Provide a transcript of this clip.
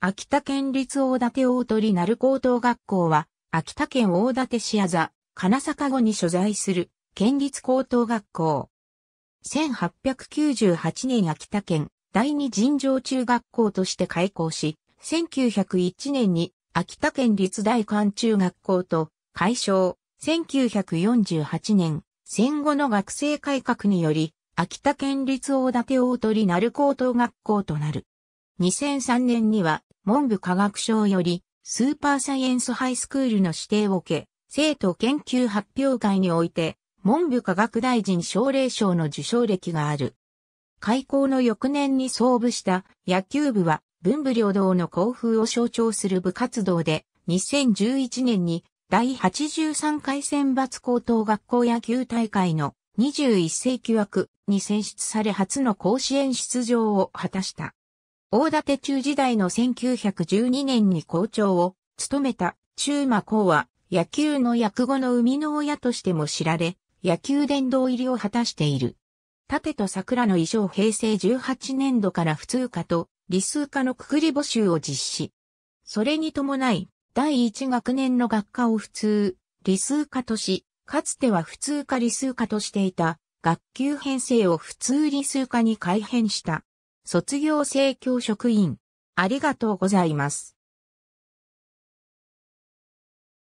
秋田県立大館大鳥鳴高等学校は、秋田県大館市あざ、金坂後に所在する、県立高等学校。1898年秋田県第二尋常中学校として開校し、1901年に秋田県立大館中学校と改称、1948年、戦後の学生改革により、秋田県立大館大鳥鳴高等学校となる。2003年には、文部科学省より、スーパーサイエンスハイスクールの指定を受け、生徒研究発表会において、文部科学大臣奨励賞の受賞歴がある。開校の翌年に創部した野球部は文武両道の校風を象徴する部活動で2011年に第83回選抜高等学校野球大会の21世紀枠に選出され初の甲子園出場を果たした。大館中時代の1912年に校長を務めた中馬校は野球の役語の生みの親としても知られ、野球殿堂入りを果たしている。盾と桜の衣装平成18年度から普通科と理数科のくくり募集を実施。それに伴い、第1学年の学科を普通、理数科とし、かつては普通科理数科としていた、学級編成を普通理数科に改編した。卒業生協職員。ありがとうございます。